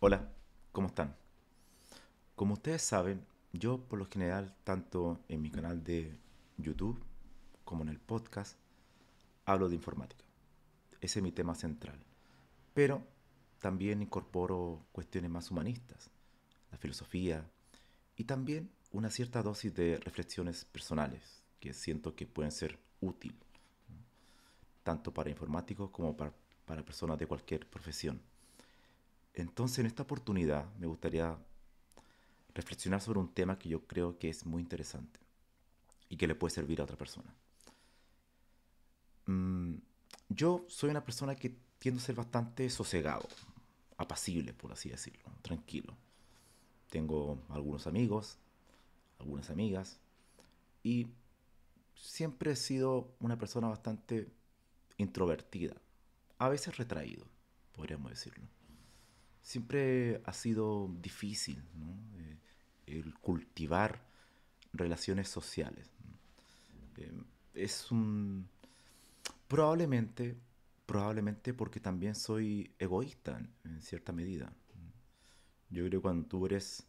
Hola, ¿cómo están? Como ustedes saben, yo por lo general, tanto en mi canal de YouTube como en el podcast, hablo de informática. Ese es mi tema central. Pero también incorporo cuestiones más humanistas, la filosofía y también una cierta dosis de reflexiones personales que siento que pueden ser útil, tanto para informáticos como para, para personas de cualquier profesión. Entonces, en esta oportunidad me gustaría reflexionar sobre un tema que yo creo que es muy interesante y que le puede servir a otra persona. Mm, yo soy una persona que tiendo a ser bastante sosegado, apacible, por así decirlo, tranquilo. Tengo algunos amigos, algunas amigas, y siempre he sido una persona bastante introvertida, a veces retraído, podríamos decirlo siempre ha sido difícil eh, el cultivar relaciones sociales. Eh, es un... Probablemente, probablemente porque también soy egoísta en cierta medida. Yo creo que cuando tú eres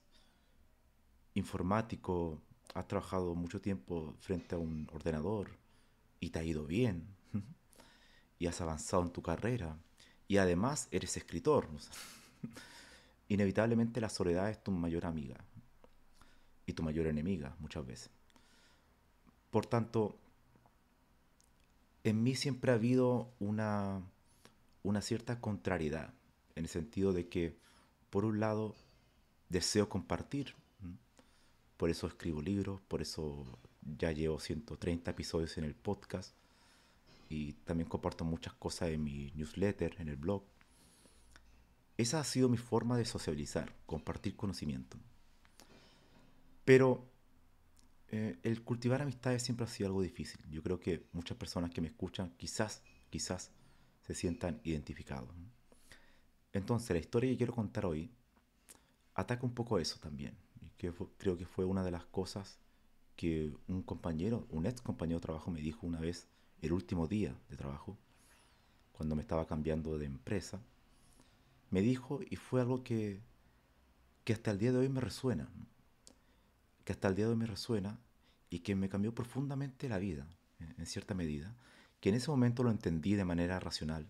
informático, has trabajado mucho tiempo frente a un ordenador y te ha ido bien y has avanzado en tu carrera y además eres escritor. Inevitablemente la soledad es tu mayor amiga y tu mayor enemiga muchas veces. Por tanto, en mí siempre ha habido una, una cierta contrariedad, en el sentido de que, por un lado, deseo compartir, por eso escribo libros, por eso ya llevo 130 episodios en el podcast y también comparto muchas cosas en mi newsletter, en el blog, esa ha sido mi forma de sociabilizar, compartir conocimiento. Pero eh, el cultivar amistades siempre ha sido algo difícil. Yo creo que muchas personas que me escuchan quizás, quizás se sientan identificados. Entonces, la historia que quiero contar hoy ataca un poco eso también. Que creo que fue una de las cosas que un compañero, un ex compañero de trabajo me dijo una vez, el último día de trabajo, cuando me estaba cambiando de empresa, me dijo y fue algo que, hasta el día de hoy me resuena, que hasta el día de hoy me resuena y que me cambió profundamente la vida, en cierta medida, que en ese momento lo entendí de manera racional,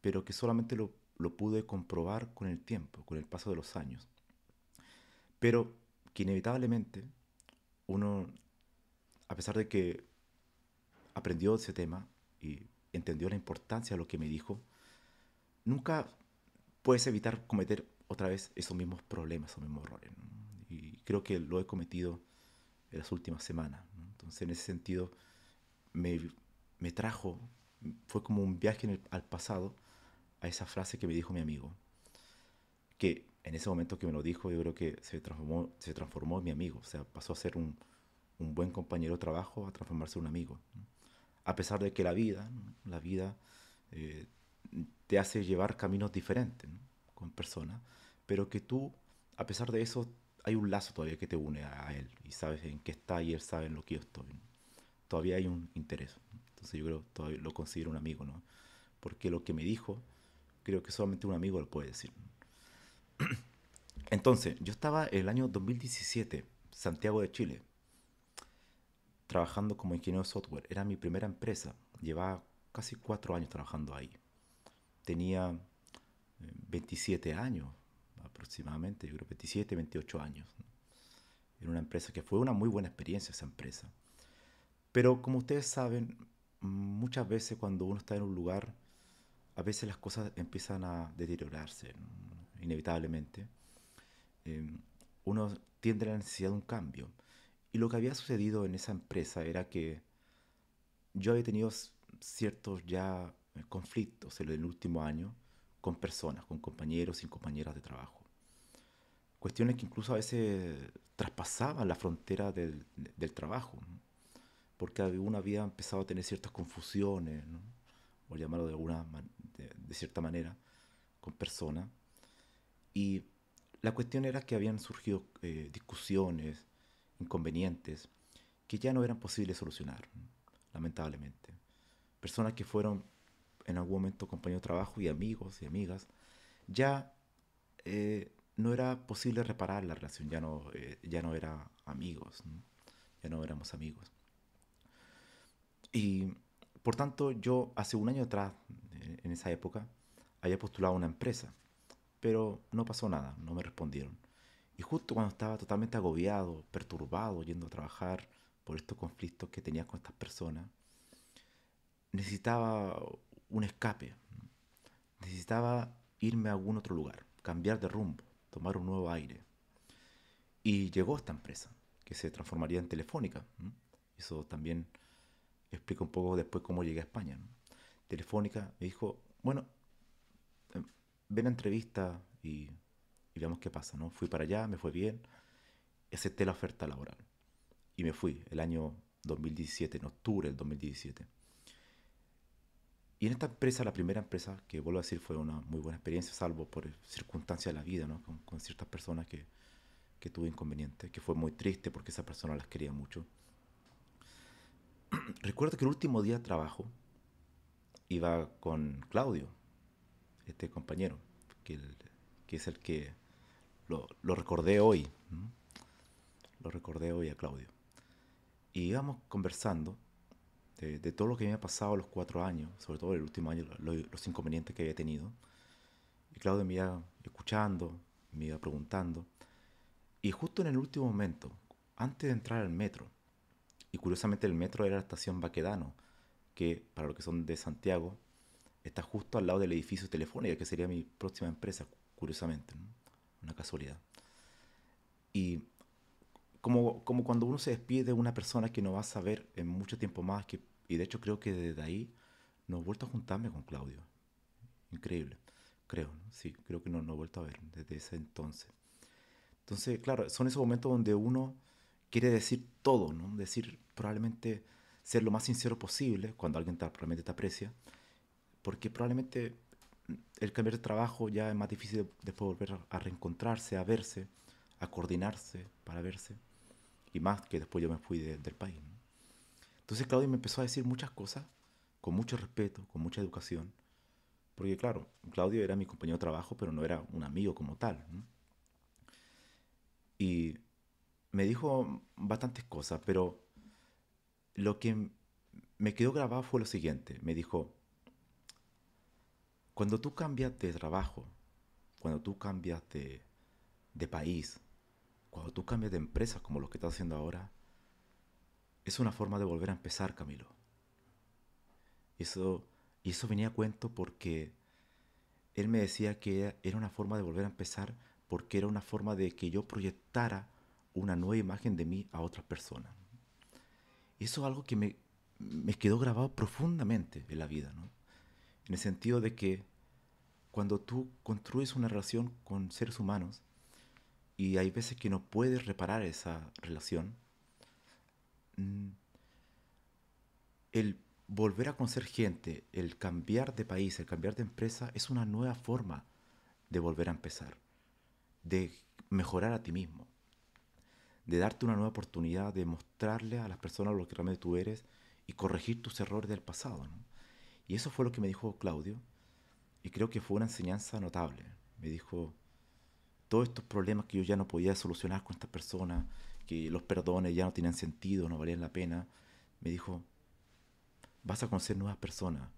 pero que solamente lo, lo pude comprobar con el tiempo, con el paso de los años. Pero que inevitablemente uno, a pesar de que aprendió ese tema y entendió la importancia de lo que me dijo, nunca puedes evitar cometer otra vez esos mismos problemas, esos mismos errores. Y creo que lo he cometido en las últimas semanas. Entonces, en ese sentido, me, me, trajo, fue como un viaje al pasado a esa frase que me dijo mi amigo, que en ese momento que me lo dijo, yo creo que se transformó, se transformó en mi amigo, o sea, pasó a ser un, un buen compañero de trabajo a transformarse en un amigo. A pesar de que la vida, la vida eh, te hace llevar caminos diferentes con personas, pero que tú, a pesar de eso, hay un lazo todavía que te une a, él y sabes en qué está y él sabe en lo que yo estoy. Todavía hay un interés. Entonces yo creo todavía lo considero un amigo, ¿no? Porque lo que me dijo, creo que solamente un amigo lo puede decir. Entonces, yo estaba en el año 2017, Santiago de Chile, trabajando como ingeniero de software. Era mi primera empresa. Llevaba casi cuatro años trabajando ahí tenía 27 eh, años aproximadamente, yo creo 27, 28 años. en una empresa que fue una muy buena experiencia esa empresa. Pero como ustedes saben, muchas veces cuando uno está en un lugar, a veces las cosas empiezan a deteriorarse, inevitablemente. Em, uno tiende la necesidad de un cambio. Y lo que había sucedido en esa empresa era que yo había tenido ciertos ya conflictos en el último año con personas, con compañeros y compañeras de trabajo. Cuestiones que incluso a veces traspasaban la frontera del, trabajo, porque uno había empezado a tener ciertas confusiones, ¿no? o llamarlo de, alguna de, cierta manera, con personas. Y la cuestión era que habían surgido eh, discusiones, inconvenientes, que ya no eran posibles solucionar, lamentablemente. Personas que fueron en algún momento compañeros de trabajo y amigos y amigas, ya eh, no era posible reparar la relación, ya no, eh, ya no era amigos, ya no éramos amigos. Y por tanto, yo hace un año atrás, eh, en esa época, había postulado a una empresa, pero no pasó nada, no me respondieron. Y justo cuando estaba totalmente agobiado, perturbado, yendo a trabajar por estos conflictos que tenía con estas personas, necesitaba un escape. Necesitaba irme a algún otro lugar, cambiar de rumbo, tomar un nuevo aire. Y llegó esta empresa, que se transformaría en Telefónica. Eso también explica un poco después cómo llegué a España. Telefónica me dijo, bueno, em, ven a entrevista y, veamos qué pasa. ¿no? Fui para allá, me fue bien, acepté la oferta laboral. Y me fui el año 2017, en octubre del 2017. Y en esta empresa, la primera empresa, que vuelvo a decir, fue una muy buena experiencia, salvo por circunstancias de la vida, ¿no? con, ciertas personas que, que tuve inconvenientes, que fue muy triste porque esa persona las quería mucho. Recuerdo que el último día de trabajo iba con Claudio, este compañero, que, el, que es el que lo, lo recordé hoy. Lo recordé hoy a Claudio. Y íbamos conversando este, de, todo lo que me ha pasado los cuatro años, sobre todo el último año, los inconvenientes que había tenido. Y Claudio me iba escuchando, me iba preguntando. Y justo en el último momento, antes de entrar al metro, y curiosamente el metro era la estación Baquedano, que para los que son de Santiago, está justo al lado del edificio Telefónica, que sería mi próxima empresa, curiosamente, una casualidad. Y como, como cuando uno se despide de una persona que no va a saber en mucho tiempo más, que, y de hecho creo que desde ahí no he vuelto a juntarme con Claudio. Increíble, creo, sí, creo que no, no he vuelto a ver desde ese entonces. Entonces, claro, son esos momentos donde uno quiere decir todo, ¿no? Decir probablemente ser lo más sincero posible cuando alguien probablemente probablemente te aprecia, porque probablemente el cambiar de trabajo ya es más difícil después volver a reencontrarse, a verse, a coordinarse para verse. Y más que después yo me fui del país. Entonces Claudio me empezó a decir muchas cosas con mucho respeto, con mucha educación. Porque claro, Claudio era mi compañero de trabajo, pero no era un amigo como tal. Y me dijo bastantes cosas, pero lo que me quedó grabado fue lo siguiente. Me dijo, cuando tú cambias de trabajo, cuando tú cambias de país, cuando tú cambias de empresa como lo que estás haciendo ahora, es una forma de volver a empezar, Camilo. Eso, y eso venía a cuento porque él me decía que era una forma de volver a empezar porque era una forma de que yo proyectara una nueva imagen de mí a otras personas. Eso es algo que me, quedó grabado profundamente en la vida, ¿no? En el sentido de que cuando tú construyes una relación con seres humanos, y hay veces que no puedes reparar esa relación, mm, el volver a conocer gente, el cambiar de país, el cambiar de empresa, es una nueva forma de volver a empezar, de mejorar a ti mismo, de darte una nueva oportunidad, de mostrarle a las personas lo que realmente tú eres y corregir tus errores del pasado. Y eso fue lo que me dijo Claudio y creo que fue una enseñanza notable. Me dijo, todos estos problemas que yo ya no podía solucionar con estas personas, que los perdones ya no tenían sentido, no valían la pena, me dijo, vas a conocer nuevas personas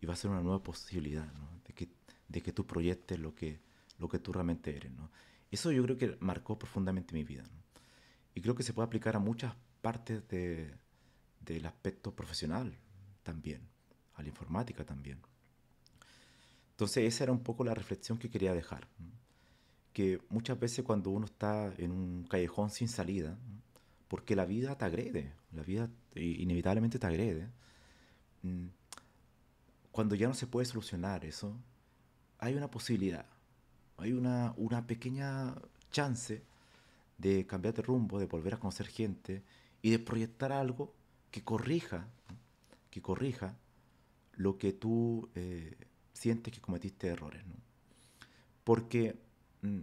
y va a ser una nueva posibilidad ¿no? de, que, de que tú proyectes lo que, lo que tú realmente eres. ¿no? Eso yo creo que marcó profundamente mi vida. ¿no? Y creo que se puede aplicar a muchas partes del aspecto profesional también, a la informática también. Entonces esa era un poco la reflexión que quería dejar. ¿no? que muchas veces cuando uno está en un callejón sin salida, porque la vida te agrede, la vida inevitablemente te agrede, mm, cuando ya no se puede solucionar eso, hay una posibilidad, hay una, una pequeña chance de cambiar de rumbo, de volver a conocer gente y de proyectar algo que corrija, que corrija lo que tú eh, sientes que cometiste errores. Porque Mm,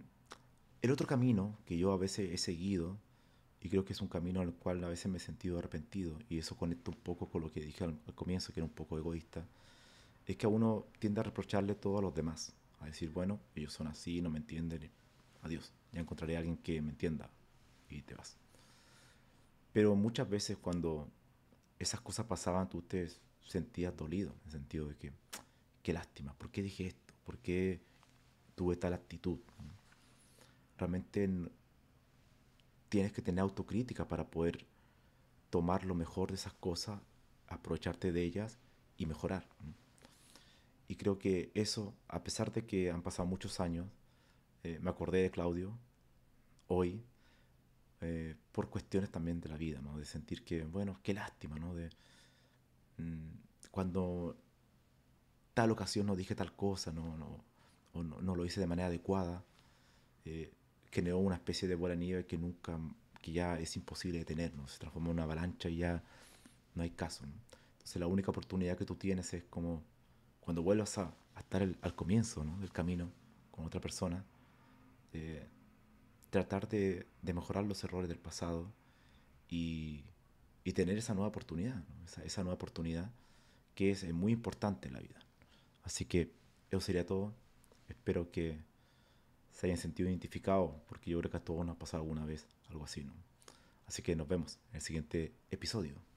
el otro camino que yo a veces he seguido, y creo que es un camino al cual a veces me he sentido arrepentido, y eso conecta un poco con lo que dije al, comienzo, que era un poco egoísta, es que a uno tiende a reprocharle todo a los demás, a decir, bueno, ellos son así, no me entienden, adiós, ya encontraré a alguien que me entienda, y te vas. Pero muchas veces cuando esas cosas pasaban, tú te sentías dolido, en el sentido de que, qué lástima, ¿por qué dije esto? ¿Por qué tuve tal actitud. Realmente tienes que tener autocrítica para poder tomar lo mejor de esas cosas, aprovecharte de ellas y mejorar. Y creo que eso, a pesar de que han pasado muchos años, eh, me acordé de Claudio hoy eh, por cuestiones también de la vida, ¿no? de sentir que, bueno, qué lástima, ¿no? de mm, cuando tal ocasión no dije tal cosa, no, no, o no, lo hice de manera adecuada, eh, generó una especie de bola nieve que nunca, que ya es imposible detenernos, se transformó en una avalancha y ya no hay caso. Entonces la única oportunidad que tú tienes es como cuando vuelvas a, estar al comienzo del camino con otra persona, eh, tratar de, mejorar los errores del pasado y, tener esa nueva oportunidad, esa, esa nueva oportunidad que es muy importante en la vida. Así que eso sería todo espero que se hayan sentido identificados, porque yo creo que a todos nos ha pasado alguna vez algo así, ¿no? Así que nos vemos en el siguiente episodio.